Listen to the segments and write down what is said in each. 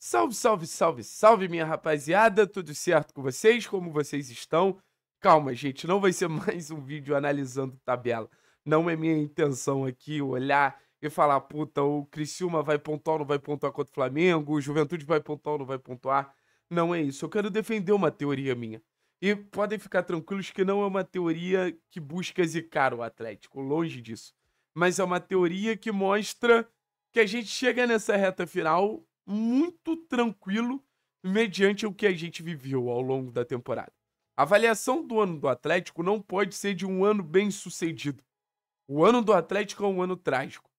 Salve, salve, salve, salve, minha rapaziada, tudo certo com vocês? Como vocês estão? Calma, gente, não vai ser mais um vídeo analisando tabela. Não é minha intenção aqui olhar e falar, puta, o Criciúma vai pontuar ou não vai pontuar contra o Flamengo, o Juventude vai pontuar ou não vai pontuar. Não é isso, eu quero defender uma teoria minha. E podem ficar tranquilos que não é uma teoria que busca zicar o Atlético, longe disso. Mas é uma teoria que mostra que a gente chega nessa reta final muito tranquilo mediante o que a gente viveu ao longo da temporada. A avaliação do ano do Atlético não pode ser de um ano bem sucedido. O ano do Atlético é um ano trágico,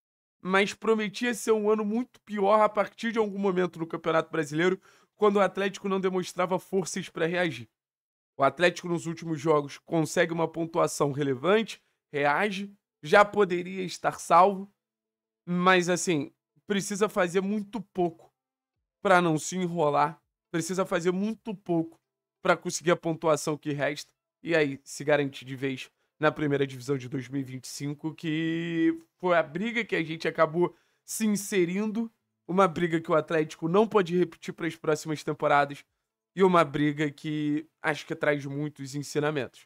mas prometia ser um ano muito pior a partir de algum momento no Campeonato Brasileiro, quando o Atlético não demonstrava forças para reagir. O Atlético nos últimos jogos consegue uma pontuação relevante, reage, já poderia estar salvo, mas assim, precisa fazer muito pouco para não se enrolar, precisa fazer muito pouco para conseguir a pontuação que resta e aí se garantir de vez na primeira divisão de 2025, que foi a briga que a gente acabou se inserindo, uma briga que o Atlético não pode repetir para as próximas temporadas e uma briga que acho que traz muitos ensinamentos.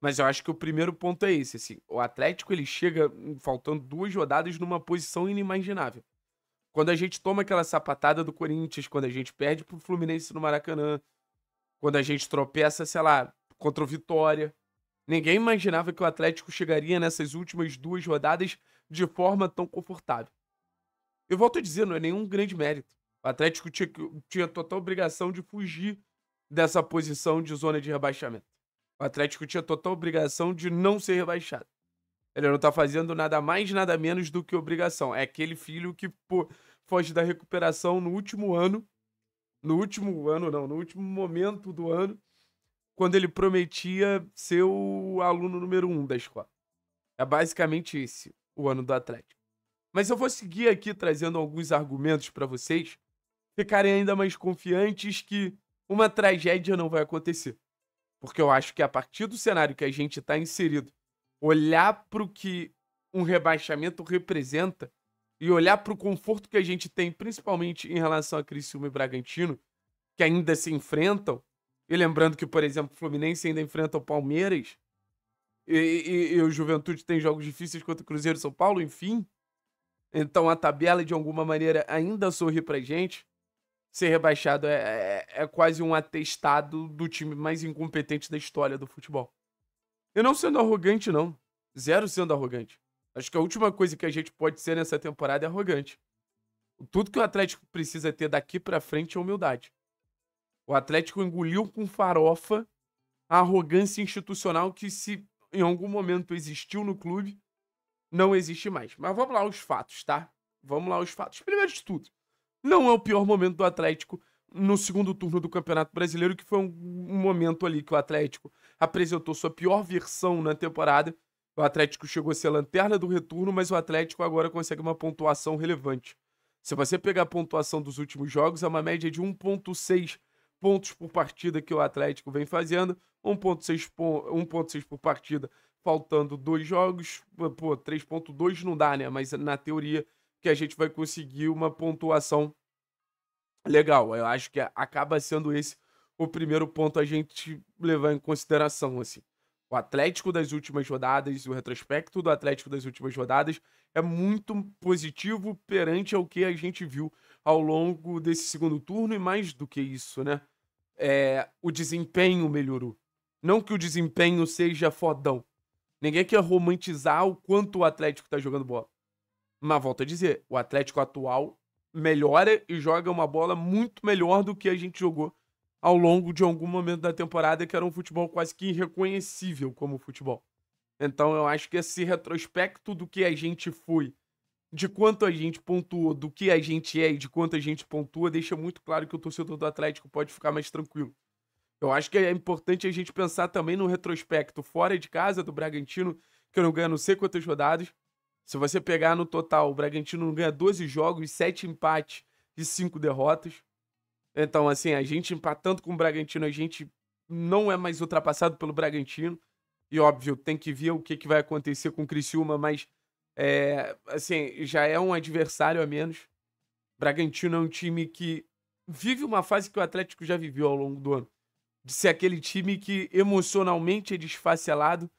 Mas eu acho que o primeiro ponto é esse, assim, o Atlético ele chega faltando duas rodadas numa posição inimaginável. Quando a gente toma aquela sapatada do Corinthians, quando a gente perde pro Fluminense no Maracanã, quando a gente tropeça, sei lá, contra o Vitória. Ninguém imaginava que o Atlético chegaria nessas últimas duas rodadas de forma tão confortável. Eu volto a dizer, não é nenhum grande mérito. O Atlético tinha, tinha total obrigação de fugir dessa posição de zona de rebaixamento. O Atlético tinha total obrigação de não ser rebaixado. Ele não tá fazendo nada mais, nada menos do que obrigação. É aquele filho que pô, foge da recuperação no último ano. No último ano, não, no último momento do ano, quando ele prometia ser o aluno número um da escola. É basicamente esse o ano do Atlético. Mas eu vou seguir aqui trazendo alguns argumentos para vocês ficarem ainda mais confiantes que uma tragédia não vai acontecer. Porque eu acho que a partir do cenário que a gente está inserido olhar para o que um rebaixamento representa e olhar para o conforto que a gente tem, principalmente em relação a Criciúma e Bragantino, que ainda se enfrentam, e lembrando que, por exemplo, o Fluminense ainda enfrenta o Palmeiras, e, e, e o Juventude tem jogos difíceis contra o Cruzeiro e São Paulo, enfim. Então a tabela, de alguma maneira, ainda sorri pra gente. Ser rebaixado é, é, é quase um atestado do time mais incompetente da história do futebol. E não sendo arrogante, não. Zero sendo arrogante. Acho que a última coisa que a gente pode ser nessa temporada é arrogante. Tudo que o Atlético precisa ter daqui para frente é humildade. O Atlético engoliu com farofa a arrogância institucional que, se em algum momento existiu no clube, não existe mais. Mas vamos lá os fatos, tá? Vamos lá os fatos. Primeiro de tudo, não é o pior momento do Atlético no segundo turno do Campeonato Brasileiro, que foi um, momento ali que o Atlético apresentou sua pior versão na temporada. O Atlético chegou a ser a lanterna do retorno, mas o Atlético agora consegue uma pontuação relevante. Se você pegar a pontuação dos últimos jogos, é uma média de 1,6 pontos por partida que o Atlético vem fazendo, 1,6 pon por partida, faltando dois jogos, pô, 3,2 não dá, né? Mas na teoria que a gente vai conseguir uma pontuação legal. Eu acho que acaba sendo esse o primeiro ponto a gente levar em consideração, assim. O Atlético das últimas rodadas, o retrospecto do Atlético das últimas rodadas é muito positivo perante ao que a gente viu ao longo desse segundo turno e mais do que isso, né? É, o desempenho melhorou. Não que o desempenho seja fodão. Ninguém quer romantizar o quanto o Atlético tá jogando bola. Mas volto a dizer, o Atlético atual melhora e joga uma bola muito melhor do que a gente jogou ao longo de algum momento da temporada, que era um futebol quase que irreconhecível como futebol. Então eu acho que esse retrospecto do que a gente foi, de quanto a gente pontuou, do que a gente é e de quanto a gente pontua, deixa muito claro que o torcedor do Atlético pode ficar mais tranquilo. Eu acho que é importante a gente pensar também no retrospecto fora de casa do Bragantino, que não ganha não sei quantas rodadas, se você pegar no total, o Bragantino ganha 12 jogos, 7 empates e 5 derrotas. Então, assim, a gente empatando com o Bragantino, a gente não é mais ultrapassado pelo Bragantino. E óbvio, tem que ver o que, que vai acontecer com o Criciúma, mas é, assim, já é um adversário a menos. Bragantino é um time que vive uma fase que o Atlético já viveu ao longo do ano. De ser aquele time que emocionalmente é desfacelado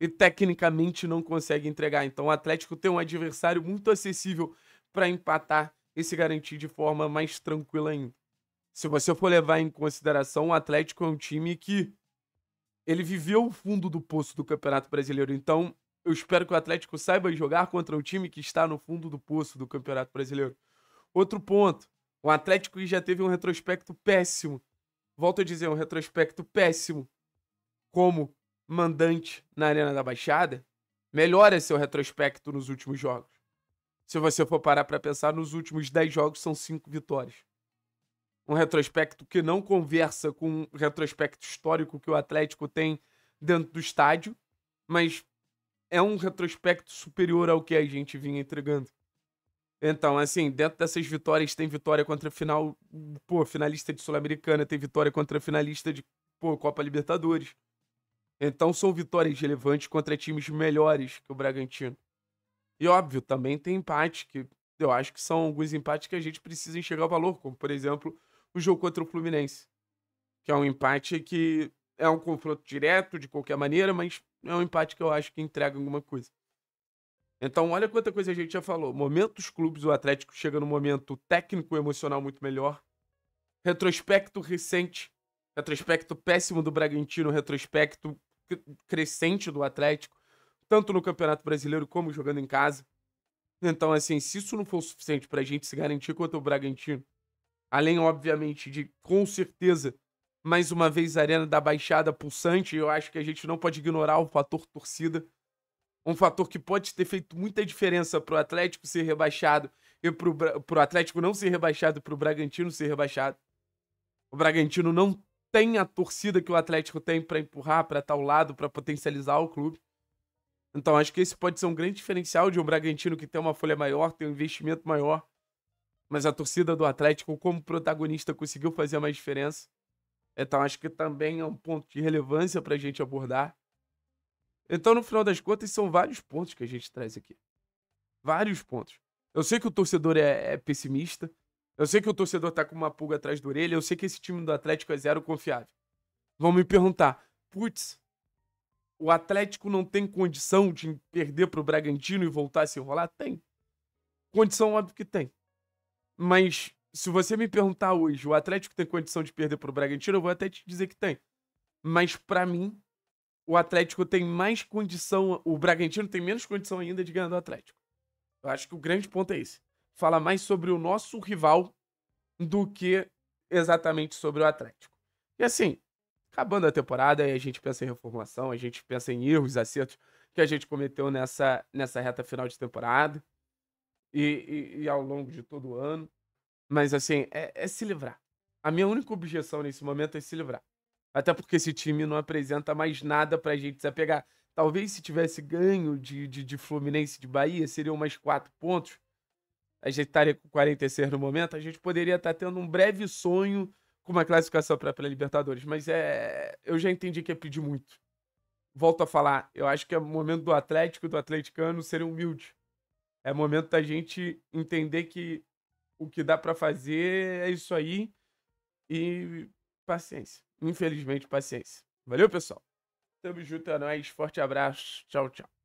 e tecnicamente não consegue entregar. Então o Atlético tem um adversário muito acessível para empatar e se garantir de forma mais tranquila ainda. Se você for levar em consideração, o Atlético é um time que ele viveu o fundo do poço do Campeonato Brasileiro. Então, eu espero que o Atlético saiba jogar contra um time que está no fundo do poço do Campeonato Brasileiro. Outro ponto, o Atlético já teve um retrospecto péssimo. Volto a dizer, um retrospecto péssimo. Como mandante na Arena da Baixada, melhora seu retrospecto nos últimos jogos. Se você for parar para pensar, nos últimos 10 jogos são 5 vitórias. Um retrospecto que não conversa com o retrospecto histórico que o Atlético tem dentro do estádio, mas é um retrospecto superior ao que a gente vinha entregando. Então, assim, dentro dessas vitórias tem vitória contra final, pô, finalista de Sul-Americana, tem vitória contra finalista de, pô, Copa Libertadores. Então são vitórias relevantes contra times melhores que o Bragantino. E óbvio, também tem empate, que eu acho que são alguns empates que a gente precisa enxergar o valor, como por exemplo o jogo contra o Fluminense, que é um empate que é um confronto direto de qualquer maneira, mas é um empate que eu acho que entrega alguma coisa. Então, olha quanta coisa a gente já falou. Momentos clubes, o Atlético chega num momento técnico e emocional muito melhor. Retrospecto recente, retrospecto péssimo do Bragantino, retrospecto crescente do Atlético, tanto no Campeonato Brasileiro como jogando em casa. Então, assim, se isso não for o suficiente para a gente se garantir contra o Bragantino, além, obviamente, de com certeza mais uma vez a Arena da Baixada pulsante, eu acho que a gente não pode ignorar o fator torcida. Um fator que pode ter feito muita diferença para o Atlético ser rebaixado e para o Atlético não ser rebaixado, para o Bragantino ser rebaixado. O Bragantino não tem a torcida que o Atlético tem para empurrar para tal tá lado, para potencializar o clube. Então acho que esse pode ser um grande diferencial de um Bragantino que tem uma folha maior, tem um investimento maior, mas a torcida do Atlético como protagonista conseguiu fazer mais diferença. Então acho que também é um ponto de relevância para a gente abordar. Então no final das contas são vários pontos que a gente traz aqui, vários pontos. Eu sei que o torcedor é, é pessimista, eu sei que o torcedor tá com uma pulga atrás da orelha, eu sei que esse time do Atlético é zero confiável. Vão me perguntar, putz, o Atlético não tem condição de perder pro Bragantino e voltar a se enrolar? Tem. Condição, óbvio que tem. Mas se você me perguntar hoje, o Atlético tem condição de perder pro Bragantino, eu vou até te dizer que tem. Mas para mim, o Atlético tem mais condição, o Bragantino tem menos condição ainda de ganhar do Atlético. Eu acho que o grande ponto é esse fala mais sobre o nosso rival do que exatamente sobre o Atlético. E assim, acabando a temporada, a gente pensa em reformulação, a gente pensa em erros, acertos que a gente cometeu nessa, nessa reta final de temporada e, e, e ao longo de todo o ano. Mas assim, é, é se livrar. A minha única objeção nesse momento é se livrar. Até porque esse time não apresenta mais nada pra gente se apegar. Talvez se tivesse ganho de, de, de Fluminense de Bahia, seriam mais quatro pontos a gente estaria com 46 no momento, a gente poderia estar tendo um breve sonho com uma classificação para a Libertadores. Mas é. Eu já entendi que é pedir muito. Volto a falar, eu acho que é momento do Atlético e do atleticano ser humilde. É momento da gente entender que o que dá para fazer é isso aí e paciência. Infelizmente, paciência. Valeu, pessoal. Tamo junto, é nóis. Forte abraço. Tchau, tchau.